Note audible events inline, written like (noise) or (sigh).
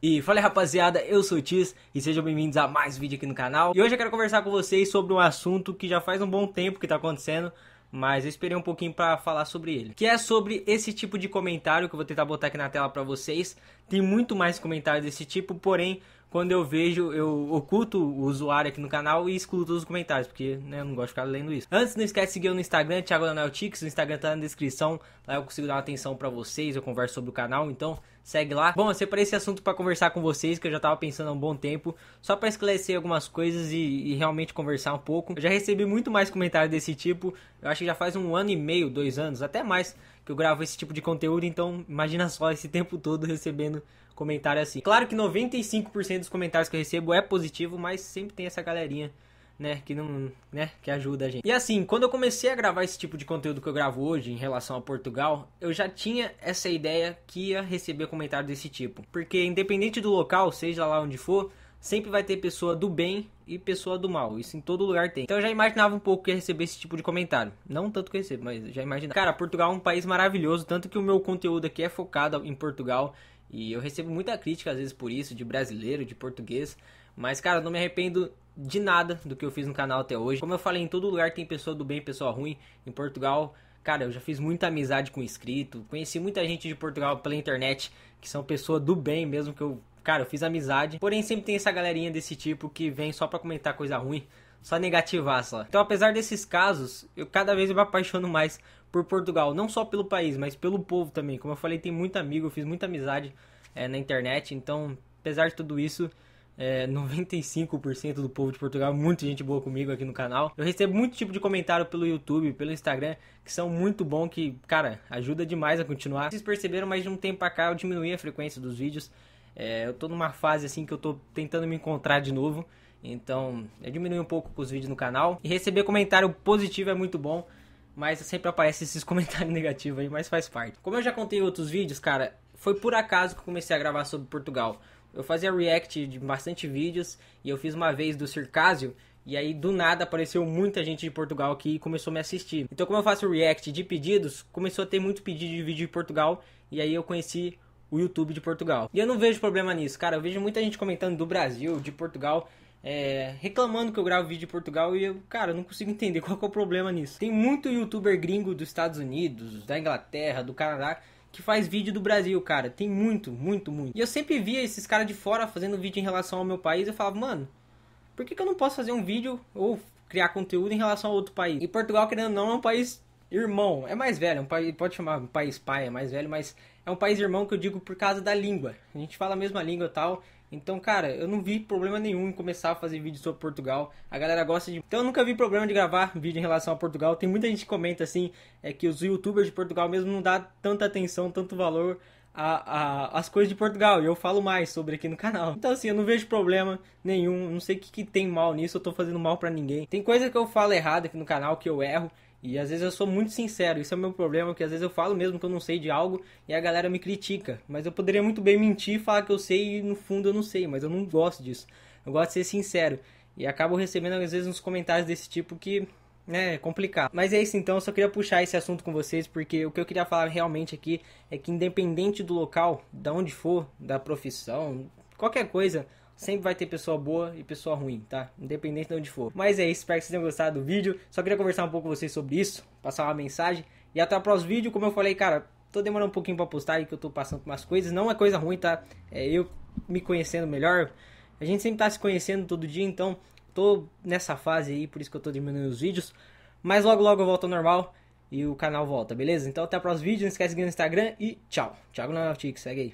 E fala rapaziada, eu sou o Tiz e sejam bem-vindos a mais um vídeo aqui no canal. E hoje eu quero conversar com vocês sobre um assunto que já faz um bom tempo que tá acontecendo, mas eu esperei um pouquinho para falar sobre ele. Que é sobre esse tipo de comentário que eu vou tentar botar aqui na tela para vocês. Tem muito mais comentários desse tipo, porém quando eu vejo, eu oculto o usuário aqui no canal e excluo todos os comentários, porque né, eu não gosto de ficar lendo isso. Antes, não esquece de seguir eu no Instagram, Thiago Daniel Tix, o Instagram tá na descrição, lá eu consigo dar uma atenção para vocês, eu converso sobre o canal, então segue lá. Bom, eu separei esse assunto para conversar com vocês, que eu já tava pensando há um bom tempo, só para esclarecer algumas coisas e, e, realmente conversar um pouco. Eu já recebi muito mais comentários desse tipo, eu acho que já faz um ano e meio, dois anos, até mais, que eu gravo esse tipo de conteúdo, então imagina só esse tempo todo recebendo comentário é assim. Claro que 95% dos comentários que eu recebo é positivo, mas sempre tem essa galerinha né, que não, né, que ajuda a gente. E assim, quando eu comecei a gravar esse tipo de conteúdo que eu gravo hoje em relação a Portugal, eu já tinha essa ideia que ia receber comentário desse tipo, porque independente do local, seja lá onde for, sempre vai ter pessoa do bem e pessoa do mal. Isso em todo lugar tem. Então eu já imaginava um pouco que ia receber esse tipo de comentário. Não tanto que eu recebo, mas já imaginava. Cara, Portugal é um país maravilhoso, tanto que o meu conteúdo aqui é focado em Portugal. E eu recebo muita crítica às vezes por isso, de brasileiro, de português. Mas, cara, não me arrependo de nada do que eu fiz no canal até hoje. Como eu falei, em todo lugar tem pessoa do bem, pessoa ruim. Em Portugal, cara, eu já fiz muita amizade com inscrito. Conheci muita gente de Portugal pela internet que são pessoa do bem mesmo. Que eu, cara, eu fiz amizade. Porém, sempre tem essa galerinha desse tipo que vem só pra comentar coisa ruim só negativar só. Então, apesar desses casos, eu cada vez me apaixono mais por Portugal, não só pelo país, mas pelo povo também. Como eu falei, tem muito amigo, eu fiz muita amizade é, na internet, então, apesar de tudo isso, é, eh, 95% (laughs) do povo de Portugal, muita gente boa comigo aqui no canal. Eu recebo muito tipo de comentário pelo YouTube, pelo Instagram, que são muito bom, que, cara, ajuda demais a continuar. Vocês perceberam, mas de um tempo pra cá eu diminuí a frequência dos vídeos. É, eu tô numa fase assim que eu tô tentando me encontrar de novo. Então, eu diminui um pouco os vídeos no canal. E receber comentário positivo é muito bom mas sempre aparece esses (laughs) comentários negativos aí, mas faz parte. Como eu já contei em outros vídeos, cara, foi por acaso que eu comecei a gravar sobre Portugal. Eu fazia react de bastante vídeos e eu fiz uma vez do Circásio e aí do nada apareceu muita gente de Portugal aqui e começou a me assistir. Então, como eu faço react de pedidos, começou a ter muito pedido de vídeo de Portugal e aí eu conheci o YouTube de Portugal. E eu não vejo problema nisso, cara. Eu vejo muita gente comentando do Brasil, de Portugal é, reclamando que eu gravo vídeo de Portugal e eu, cara, não consigo entender (laughs) qual é o problema nisso. Tem muito youtuber gringo dos Estados Unidos, da Inglaterra, do Canadá, que faz vídeo do Brasil, cara. Tem muito, muito, muito. E eu sempre via esses caras de fora fazendo vídeo em relação ao meu país. Eu falava, mano, por que, que eu não posso fazer um vídeo ou criar conteúdo em relação a outro país? E Portugal, querendo ou não, é um país irmão. É mais velho, é um país, pode chamar um país pai, é mais velho, mas é um país irmão que eu digo por causa da língua. A gente fala a mesma língua e tal. Então, cara, eu não vi problema nenhum em começar a fazer vídeo sobre Portugal. A galera gosta de. Então, eu nunca vi problema de gravar vídeo em relação a Portugal. Tem muita gente que comenta assim: é que os youtubers de Portugal mesmo não dá tanta atenção, tanto valor a, a, as coisas de Portugal. E eu falo mais sobre aqui no canal. Então, assim, eu não vejo problema nenhum. Não sei o que, que tem mal nisso. Eu tô fazendo mal para ninguém. Tem coisa que eu falo errado aqui no canal, que eu erro. E às vezes eu sou muito sincero, isso é o meu problema, que às vezes eu falo mesmo que eu não sei de algo e a galera me critica. Mas eu poderia muito bem mentir e falar que eu sei e no fundo eu não sei, mas eu não gosto disso. Eu gosto de ser sincero. E acabo recebendo às vezes uns comentários desse tipo que né, é complicado. Mas é isso então, eu só queria puxar esse assunto com vocês, porque o que eu queria falar realmente aqui é que independente do local, da onde for, da profissão, qualquer coisa, Sempre vai ter pessoa boa e pessoa ruim, tá? Independente de onde for. Mas é isso, espero que vocês tenham gostado do vídeo. Só queria conversar um pouco com vocês sobre isso, passar uma mensagem. E até o próximo vídeo, como eu falei, cara, tô demorando um pouquinho pra postar aí que eu tô passando por umas coisas. Não é coisa ruim, tá? É eu me conhecendo melhor. A gente sempre tá se conhecendo todo dia, então tô nessa fase aí, por isso que eu tô diminuindo os vídeos. Mas logo logo eu volto ao normal e o canal volta, beleza? Então até o próximo vídeo, não esquece de seguir no Instagram e tchau. Thiago Nanautic, segue aí.